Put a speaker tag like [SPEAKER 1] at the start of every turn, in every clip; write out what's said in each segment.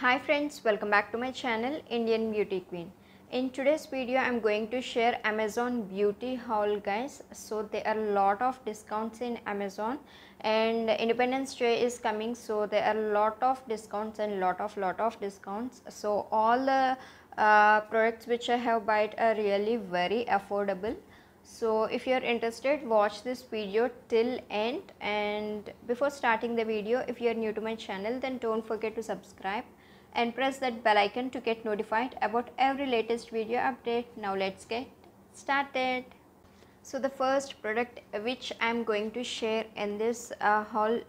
[SPEAKER 1] Hi friends, welcome back to my channel Indian Beauty Queen. In today's video, I'm going to share Amazon beauty haul guys. So there are a lot of discounts in Amazon and Independence Day is coming. So there are a lot of discounts and lot of lot of discounts. So all the uh, products which I have bought are really very affordable so if you are interested watch this video till end and before starting the video if you are new to my channel then don't forget to subscribe and press that bell icon to get notified about every latest video update. Now let's get started. So the first product which I am going to share in this uh,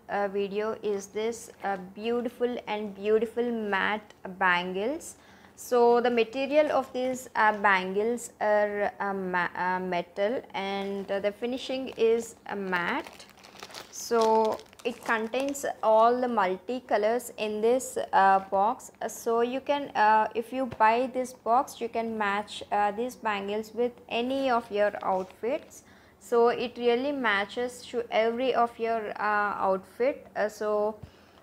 [SPEAKER 1] uh, video is this uh, beautiful and beautiful matte bangles. So the material of these uh, bangles are uh, uh, metal and the finishing is matte so it contains all the multicolours in this uh, box so you can uh, if you buy this box you can match uh, these bangles with any of your outfits so it really matches to every of your uh, outfit uh, so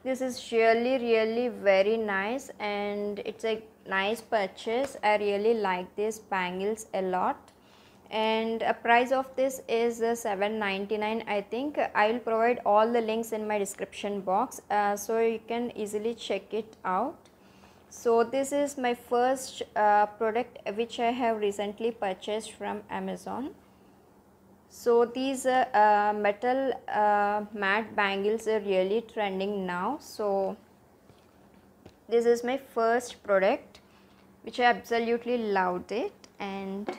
[SPEAKER 1] this is really really very nice and it's a nice purchase i really like these bangles a lot and a price of this is uh, 7.99 i think i will provide all the links in my description box uh, so you can easily check it out so this is my first uh, product which i have recently purchased from amazon so these uh, uh metal uh, matte bangles are really trending now so this is my first product which i absolutely loved it and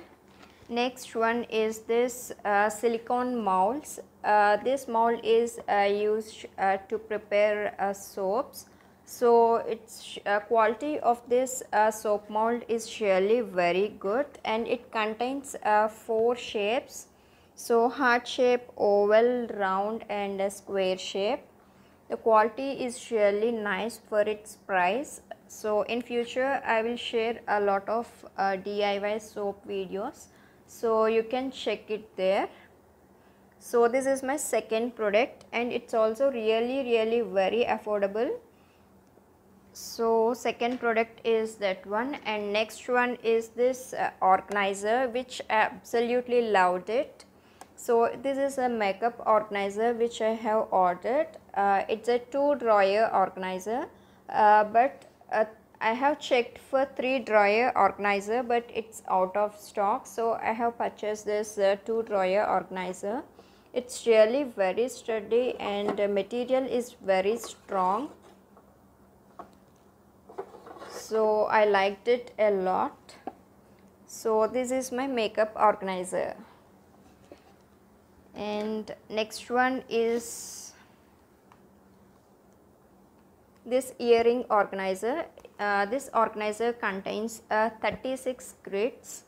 [SPEAKER 1] Next one is this uh, silicone molds. Uh, this mold is uh, used uh, to prepare uh, soaps. So its uh, quality of this soap mold is surely very good and it contains four shapes. So heart shape, oval, round and square shape. The quality is really nice for its price. So in future I will share a lot of DIY soap videos so you can check it there so this is my second product and it's also really really very affordable so second product is that one and next one is this uh, organizer which I absolutely loved it so this is a makeup organizer which I have ordered uh, it's a two drawer organizer uh, but a I have checked for 3 drawer organizer but it's out of stock so I have purchased this uh, 2 drawer organizer. It's really very sturdy and material is very strong. So I liked it a lot. So this is my makeup organizer. And next one is this earring organizer uh, this organizer contains uh, 36 grids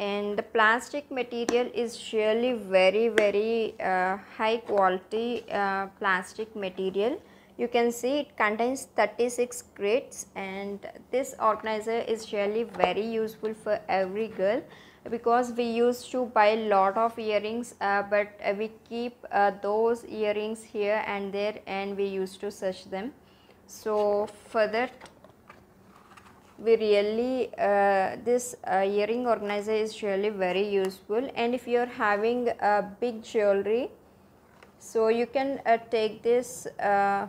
[SPEAKER 1] and the plastic material is surely very very uh, high quality uh, plastic material you can see it contains 36 grids and this organizer is surely very useful for every girl because we used to buy a lot of earrings uh, but uh, we keep uh, those earrings here and there and we used to search them so further we really uh, this uh, earring organizer is really very useful and if you're having a uh, big jewelry so you can uh, take this uh,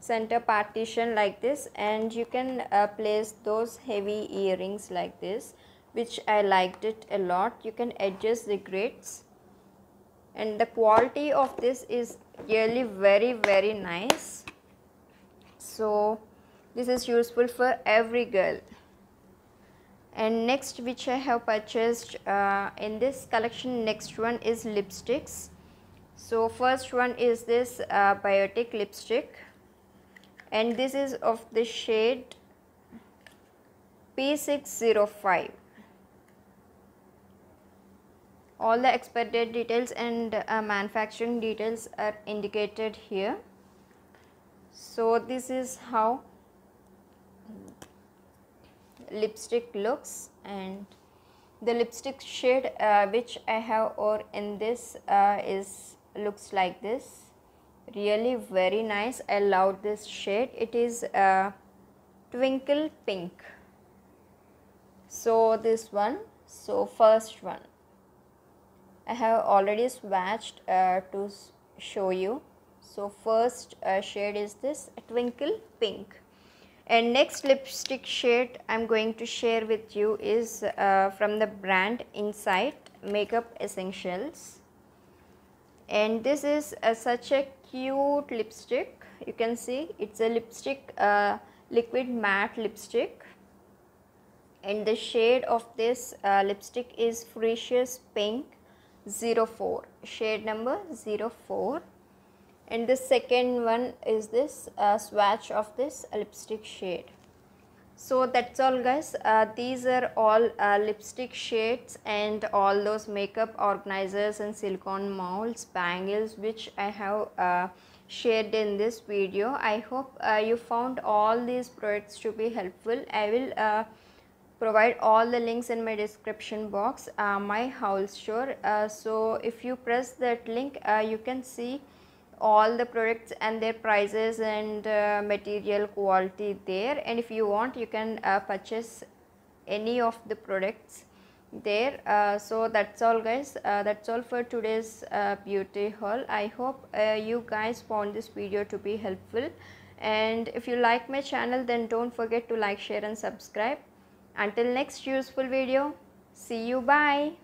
[SPEAKER 1] center partition like this and you can uh, place those heavy earrings like this which I liked it a lot you can adjust the grids and the quality of this is really very very nice so this is useful for every girl. And next which I have purchased uh, in this collection next one is lipsticks. So first one is this uh, biotic lipstick and this is of the shade P605. All the expected details and uh, manufacturing details are indicated here. So this is how lipstick looks and the lipstick shade uh, which I have or in this uh, is looks like this really very nice I love this shade it is uh, twinkle pink so this one so first one I have already swatched uh, to show you so first uh, shade is this twinkle pink and next lipstick shade I am going to share with you is uh, from the brand Insight Makeup Essentials. And this is a, uh, such a cute lipstick. You can see it's a lipstick, uh, liquid matte lipstick. And the shade of this uh, lipstick is Precious Pink 04, shade number 04 and this second one is this uh, swatch of this lipstick shade so that's all guys uh, these are all uh, lipstick shades and all those makeup organizers and silicone molds bangles which i have uh, shared in this video i hope uh, you found all these products to be helpful i will uh, provide all the links in my description box uh, my house store so if you press that link you can see all the products and their prices and uh, material quality there and if you want you can uh, purchase any of the products there uh, so that's all guys uh, that's all for today's uh, beauty haul i hope uh, you guys found this video to be helpful and if you like my channel then don't forget to like share and subscribe until next useful video see you bye